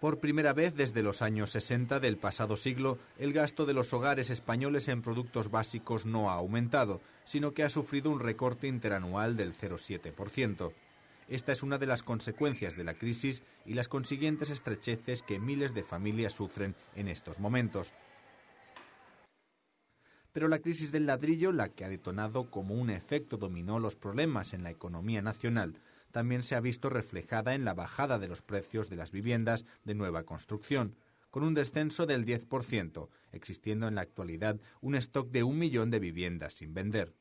Por primera vez desde los años 60 del pasado siglo, el gasto de los hogares españoles en productos básicos no ha aumentado, sino que ha sufrido un recorte interanual del 0,7%. Esta es una de las consecuencias de la crisis y las consiguientes estrecheces que miles de familias sufren en estos momentos. Pero la crisis del ladrillo, la que ha detonado como un efecto dominó los problemas en la economía nacional, también se ha visto reflejada en la bajada de los precios de las viviendas de nueva construcción, con un descenso del 10%, existiendo en la actualidad un stock de un millón de viviendas sin vender.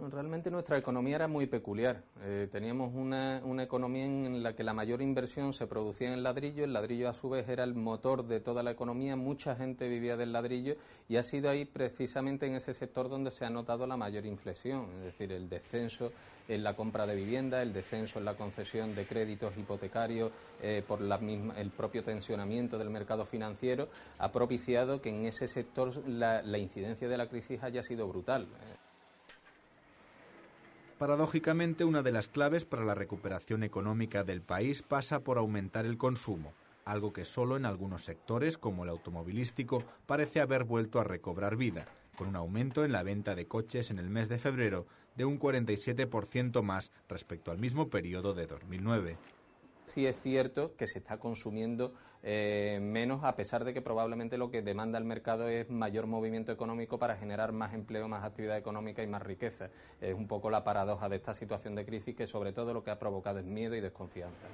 Realmente nuestra economía era muy peculiar. Eh, teníamos una, una, economía en la que la mayor inversión se producía en ladrillo. El ladrillo a su vez era el motor de toda la economía. Mucha gente vivía del ladrillo y ha sido ahí precisamente en ese sector donde se ha notado la mayor inflexión. Es decir, el descenso en la compra de vivienda, el descenso en la concesión de créditos hipotecarios eh, por el propio tensionamiento del mercado financiero ha propiciado que en ese sector la incidencia de la crisis haya sido brutal. Paradójicamente, una de las claves para la recuperación económica del país pasa por aumentar el consumo, algo que solo en algunos sectores, como el automovilístico, parece haber vuelto a recobrar vida, con un aumento en la venta de coches en el mes de febrero de un 47% más respecto al mismo periodo de 2009 sí es cierto que se está consumiendo eh, menos, a pesar de que probablemente lo que demanda el mercado es mayor movimiento económico para generar más empleo, más actividad económica y más riqueza. Es un poco la paradoja de esta situación de crisis que sobre todo lo que ha provocado es miedo y desconfianza.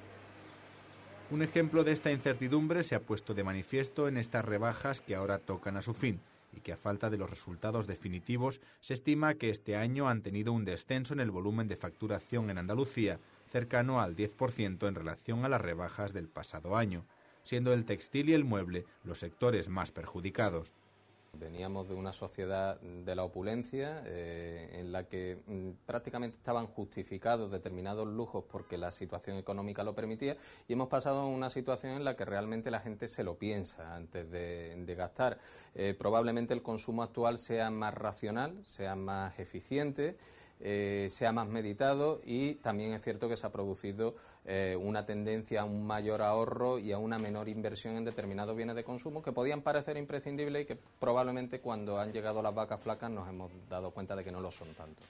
Un ejemplo de esta incertidumbre se ha puesto de manifiesto en estas rebajas que ahora tocan a su fin y que a falta de los resultados definitivos se estima que este año han tenido un descenso en el volumen de facturación en Andalucía, cercano al 10% en relación a las rebajas del pasado año, siendo el textil y el mueble los sectores más perjudicados. Veníamos de una sociedad de la opulencia eh, en la que mm, prácticamente estaban justificados determinados lujos porque la situación económica lo permitía y hemos pasado a una situación en la que realmente la gente se lo piensa antes de, gastar. Eh, probablemente el consumo actual sea más racional, sea más eficiente. Se eh, sea más meditado y también es cierto que se ha producido eh, una tendencia a un mayor ahorro y a una menor inversión en determinados bienes de consumo que podían parecer imprescindibles y que probablemente cuando han llegado las vacas flacas nos hemos dado cuenta de que no lo son tanto.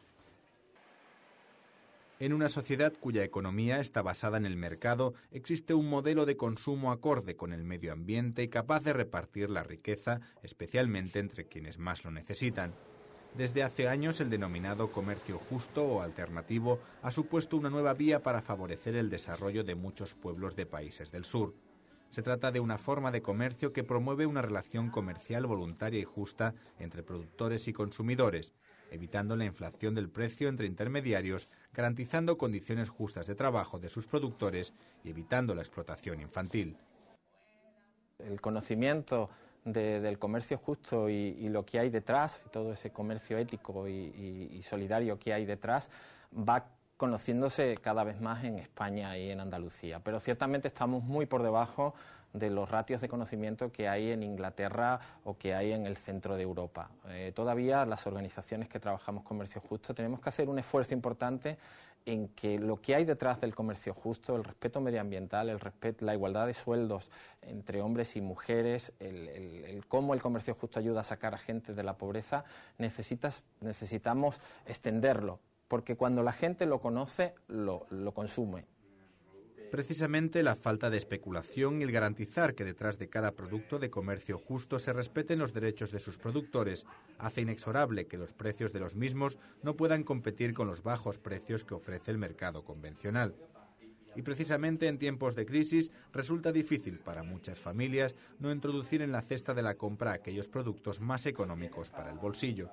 En una sociedad cuya economía está basada en el mercado, existe un modelo de consumo acorde con el medio ambiente y capaz de repartir la riqueza, especialmente entre quienes más lo necesitan. Desde hace años el denominado comercio justo o alternativo ha supuesto una nueva vía para favorecer el desarrollo de muchos pueblos de países del sur. Se trata de una forma de comercio que promueve una relación comercial voluntaria y justa entre productores y consumidores, evitando la inflación del precio entre intermediarios, garantizando condiciones justas de trabajo de sus productores y evitando la explotación infantil. El conocimiento del comercio justo y, lo que hay detrás, todo ese comercio ético y, solidario que hay detrás, va conociéndose cada vez más en España y en Andalucía. Pero ciertamente estamos muy por debajo de los ratios de conocimiento que hay en Inglaterra o que hay en el centro de Europa. Eh, todavía las organizaciones que trabajamos comercio justo tenemos que hacer un esfuerzo importante en que lo que hay detrás del comercio justo, el respeto medioambiental, la igualdad de sueldos entre hombres y mujeres, el, cómo el comercio justo ayuda a sacar a gente de la pobreza, necesitas, necesitamos extenderlo, porque cuando la gente lo conoce, lo consume. Precisamente la falta de especulación y el garantizar que detrás de cada producto de comercio justo se respeten los derechos de sus productores hace inexorable que los precios de los mismos no puedan competir con los bajos precios que ofrece el mercado convencional. Y precisamente en tiempos de crisis resulta difícil para muchas familias no introducir en la cesta de la compra aquellos productos más económicos para el bolsillo.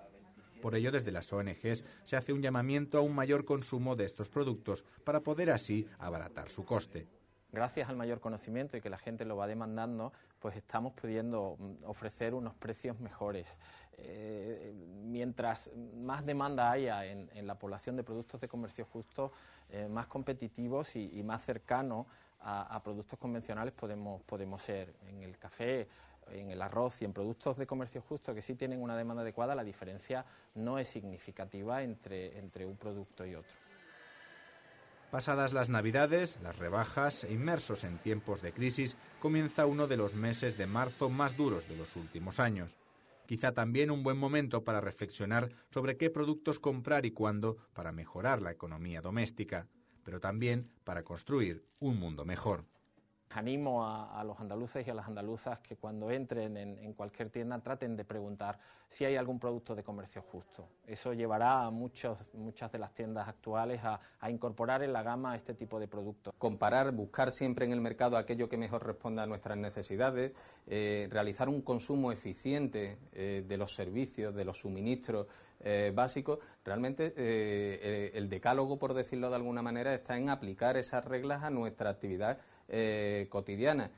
Por ello, desde las ONGs se hace un llamamiento a un mayor consumo de estos productos para poder así abaratar su coste gracias al mayor conocimiento y que la gente lo va demandando, pues estamos pudiendo mm, ofrecer unos precios mejores. Eh, mientras más demanda haya en, la población de productos de comercio justo, eh, más competitivos y, más cercanos a, productos convencionales podemos, podemos ser. En el café, en el arroz y en productos de comercio justo que sí tienen una demanda adecuada, la diferencia no es significativa entre, un producto y otro. Pasadas las Navidades, las rebajas, ...e inmersos en tiempos de crisis, comienza uno de los meses de marzo más duros de los últimos años. Quizá también un buen momento para reflexionar sobre qué productos comprar y cuándo para mejorar la economía doméstica, pero también para construir un mundo mejor animo a, los andaluces y a las andaluzas que cuando entren en, cualquier tienda traten de preguntar si hay algún producto de comercio justo. Eso llevará a muchas de las tiendas actuales a, incorporar en la gama este tipo de productos. Comparar, buscar siempre en el mercado aquello que mejor responda a nuestras necesidades, eh, realizar un consumo eficiente eh, de los servicios, de los suministros eh, básicos, realmente eh, eh, el decálogo, por decirlo de alguna manera, está en aplicar esas reglas a nuestra actividad eh, cotidiana.